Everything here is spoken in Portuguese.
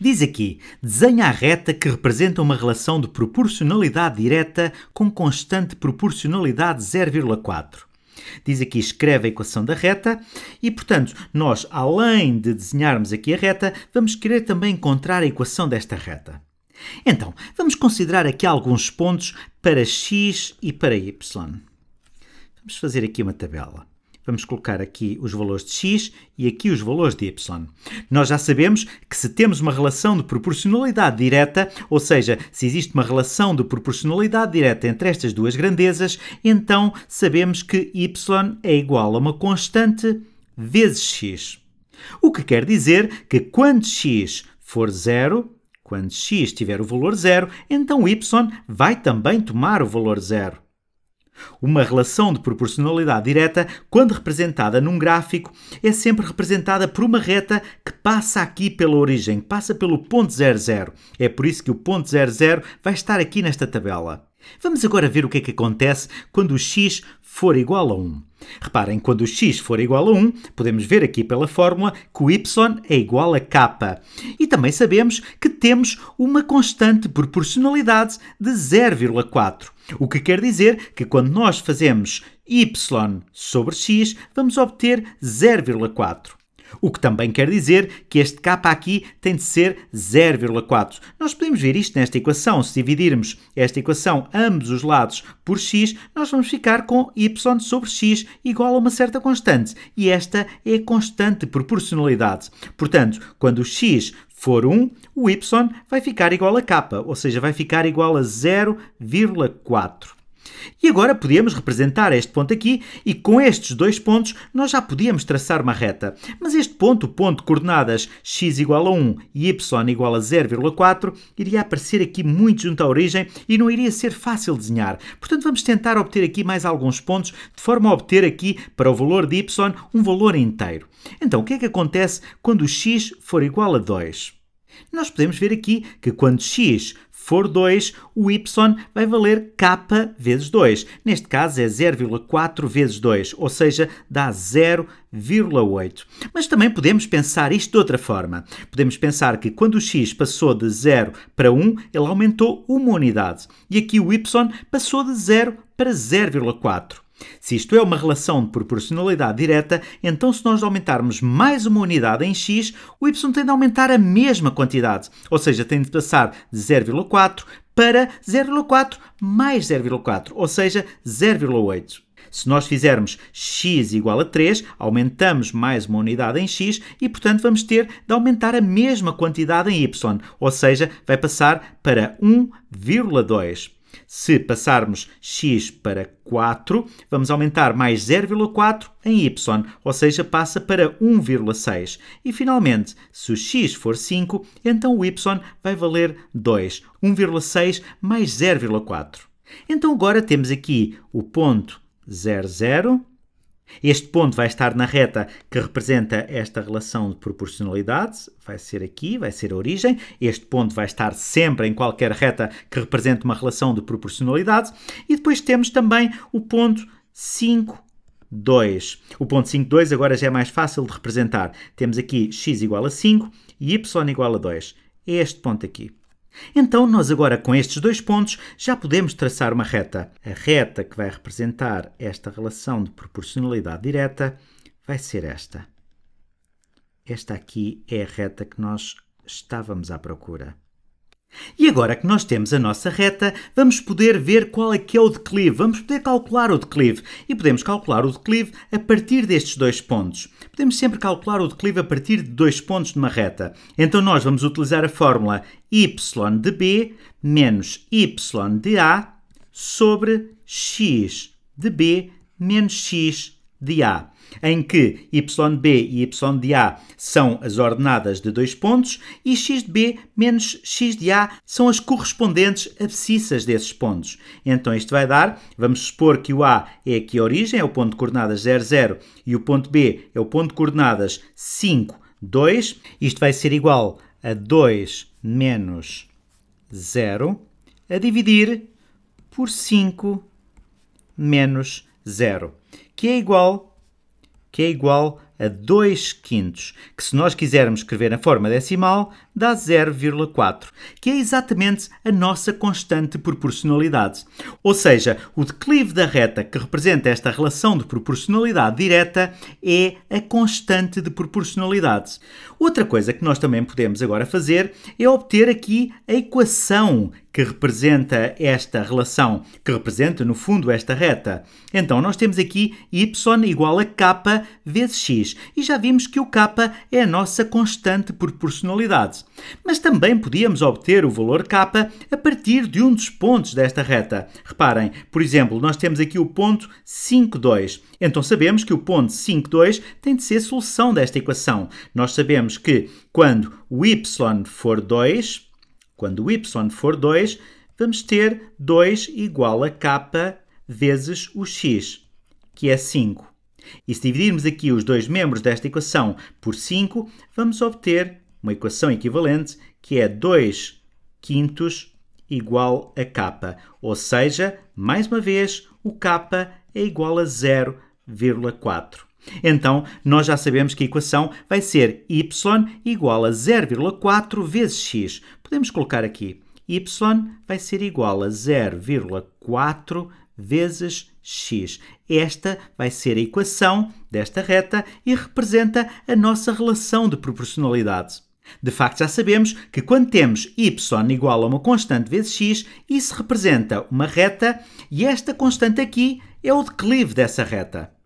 Diz aqui: desenha a reta que representa uma relação de proporcionalidade direta com constante proporcionalidade 0,4. Diz aqui, escreve a equação da reta e, portanto, nós, além de desenharmos aqui a reta, vamos querer também encontrar a equação desta reta. Então, vamos considerar aqui alguns pontos para x e para y. Vamos fazer aqui uma tabela. Vamos colocar aqui os valores de x e aqui os valores de y. Nós já sabemos que se temos uma relação de proporcionalidade direta, ou seja, se existe uma relação de proporcionalidade direta entre estas duas grandezas, então sabemos que y é igual a uma constante vezes x. O que quer dizer que quando x for zero, quando x tiver o valor zero, então y vai também tomar o valor zero. Uma relação de proporcionalidade direta, quando representada num gráfico, é sempre representada por uma reta que passa aqui pela origem, passa pelo ponto zero. É por isso que o ponto zero vai estar aqui nesta tabela. Vamos agora ver o que é que acontece quando o x for igual a 1. Reparem, quando o x for igual a 1, podemos ver aqui pela fórmula que o y é igual a k. E também sabemos que temos uma constante proporcionalidade de 0,4. O que quer dizer que quando nós fazemos y sobre x, vamos obter 0,4. O que também quer dizer que este k aqui tem de ser 0,4. Nós podemos ver isto nesta equação. Se dividirmos esta equação, ambos os lados, por x, nós vamos ficar com y sobre x igual a uma certa constante. E esta é a constante proporcionalidade. Portanto, quando o x for 1, o y vai ficar igual a k, ou seja, vai ficar igual a 0,4. E agora podíamos representar este ponto aqui e com estes dois pontos nós já podíamos traçar uma reta. Mas este ponto, o ponto de coordenadas x igual a 1 e y igual a 0,4, iria aparecer aqui muito junto à origem e não iria ser fácil desenhar. Portanto, vamos tentar obter aqui mais alguns pontos de forma a obter aqui para o valor de y um valor inteiro. Então, o que é que acontece quando o x for igual a 2? Nós podemos ver aqui que quando x for 2, o y vai valer k vezes 2. Neste caso é 0,4 vezes 2, ou seja, dá 0,8. Mas também podemos pensar isto de outra forma. Podemos pensar que quando o x passou de 0 para 1, ele aumentou uma unidade. E aqui o y passou de 0 para 0,4. Se isto é uma relação de proporcionalidade direta, então se nós aumentarmos mais uma unidade em x, o y tem de aumentar a mesma quantidade, ou seja, tem de passar de 0,4 para 0,4 mais 0,4, ou seja, 0,8. Se nós fizermos x igual a 3, aumentamos mais uma unidade em x e, portanto, vamos ter de aumentar a mesma quantidade em y, ou seja, vai passar para 1,2. Se passarmos x para 4, vamos aumentar mais 0,4 em y, ou seja, passa para 1,6. E finalmente, se o x for 5, então o y vai valer 2, 1,6 mais 0,4. Então agora temos aqui o ponto 0,0, este ponto vai estar na reta que representa esta relação de proporcionalidade, vai ser aqui, vai ser a origem. Este ponto vai estar sempre em qualquer reta que represente uma relação de proporcionalidade. E depois temos também o ponto 5, 2. O ponto 5, 2 agora já é mais fácil de representar. Temos aqui x igual a 5 e y igual a 2. É este ponto aqui. Então, nós agora com estes dois pontos já podemos traçar uma reta. A reta que vai representar esta relação de proporcionalidade direta vai ser esta. Esta aqui é a reta que nós estávamos à procura. E agora que nós temos a nossa reta, vamos poder ver qual é que é o declive. Vamos poder calcular o declive. E podemos calcular o declive a partir destes dois pontos. Podemos sempre calcular o declive a partir de dois pontos de uma reta. Então nós vamos utilizar a fórmula y de b menos y de a sobre x de b menos x de A, em que YB e YA são as ordenadas de dois pontos e X de B menos X de A são as correspondentes abscissas desses pontos. Então isto vai dar, vamos supor que o A é aqui a origem, é o ponto de coordenadas 0, 0 e o ponto B é o ponto de coordenadas 5, 2. Isto vai ser igual a 2 menos 0 a dividir por 5 menos 0 zero, que é igual, que é igual a 2 quintos, que se nós quisermos escrever na forma decimal, dá 0,4, que é exatamente a nossa constante proporcionalidade. Ou seja, o declive da reta que representa esta relação de proporcionalidade direta é a constante de proporcionalidade. Outra coisa que nós também podemos agora fazer é obter aqui a equação que representa esta relação, que representa, no fundo, esta reta. Então, nós temos aqui y igual a k vezes x. E já vimos que o k é a nossa constante por proporcionalidade. Mas também podíamos obter o valor k a partir de um dos pontos desta reta. Reparem, por exemplo, nós temos aqui o ponto 5, 2. Então, sabemos que o ponto 5, 2 tem de ser a solução desta equação. Nós sabemos que quando o y for 2, quando o y for 2, vamos ter 2 igual a k vezes o x, que é 5. E se dividirmos aqui os dois membros desta equação por 5, vamos obter uma equação equivalente que é 2 quintos igual a k. Ou seja, mais uma vez, o k é igual a 0,4. Então, nós já sabemos que a equação vai ser y igual a 0,4 vezes x. Podemos colocar aqui y vai ser igual a 0,4 vezes x. Esta vai ser a equação desta reta e representa a nossa relação de proporcionalidade. De facto, já sabemos que quando temos y igual a uma constante vezes x, isso representa uma reta e esta constante aqui é o declive dessa reta.